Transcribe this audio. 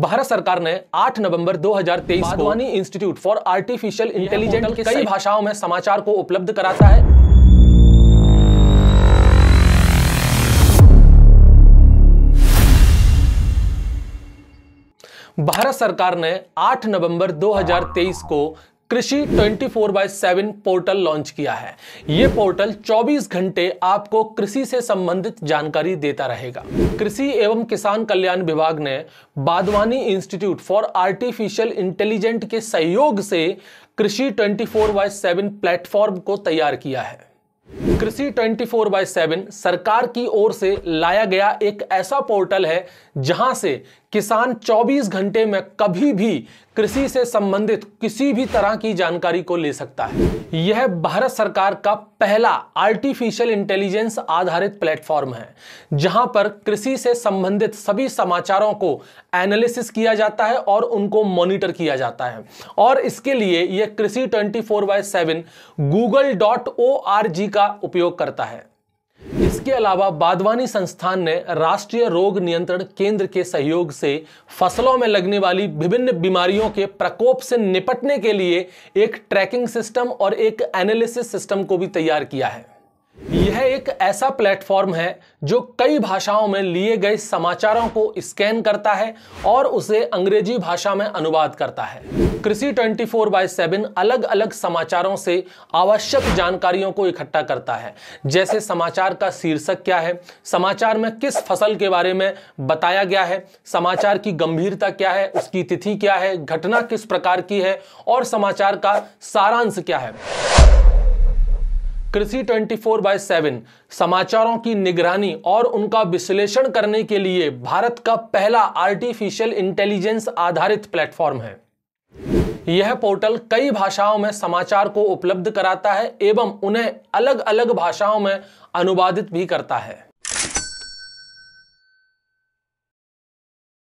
भारत सरकार ने 8 नवंबर 2023 तेईस इंस्टीट्यूट फॉर आर्टिफिशियल इंटेलिजेंट कई भाषाओं में समाचार को उपलब्ध कराता है भारत सरकार ने 8 नवंबर 2023 को Krishi 24 four by seven portal launch किया है ये पोर्टल 24 घंटे आपको कृषि से संबंधित जानकारी देता रहेगा कृषि एवं किसान कल्याण विभाग ने Wadhwani institute for artificial intelligent के सहयोग से कृषि 24 फोर बाय सेवन प्लेटफॉर्म को तैयार किया है कृषि 24 फोर बाय सेवन सरकार की ओर से लाया गया एक ऐसा पोर्टल है जहां से किसान 24 घंटे में कभी भी कृषि से संबंधित किसी भी तरह की जानकारी को ले सकता है यह भारत सरकार का पहला आर्टिफिशियल इंटेलिजेंस आधारित प्लेटफॉर्म है जहां पर कृषि से संबंधित सभी समाचारों को एनालिसिस किया जाता है और उनको मॉनिटर किया जाता है और इसके लिए यह Krishi 24 four by seven Google dot O R G का उपयोग करता है इसके अलावा बागवानी संस्थान ने राष्ट्रीय रोग नियंत्रण केंद्र के सहयोग से फसलों में लगने वाली विभिन्न बीमारियों के प्रकोप से निपटने के लिए एक ट्रैकिंग सिस्टम और एक एनालिसिस सिस्टम को भी तैयार किया है यह एक ऐसा प्लेटफॉर्म है जो कई भाषाओं में लिए गए समाचारों को स्कैन करता है और उसे अंग्रेजी भाषा में अनुवाद करता है कृषि 24 फोर बाय सेवन अलग अलग समाचारों से आवश्यक जानकारियों को इकट्ठा करता है जैसे समाचार का शीर्षक क्या है समाचार में किस फसल के बारे में बताया गया है समाचार की गंभीरता क्या है उसकी तिथि क्या है घटना किस प्रकार की है और समाचार का सारांश क्या है कृषि 24 फोर बाय सेवन समाचारों की निगरानी और उनका विश्लेषण करने के लिए भारत का पहला आर्टिफिशियल इंटेलिजेंस आधारित प्लेटफॉर्म है यह पोर्टल कई भाषाओं में समाचार को उपलब्ध कराता है एवं उन्हें अलग अलग भाषाओं में अनुवादित भी करता है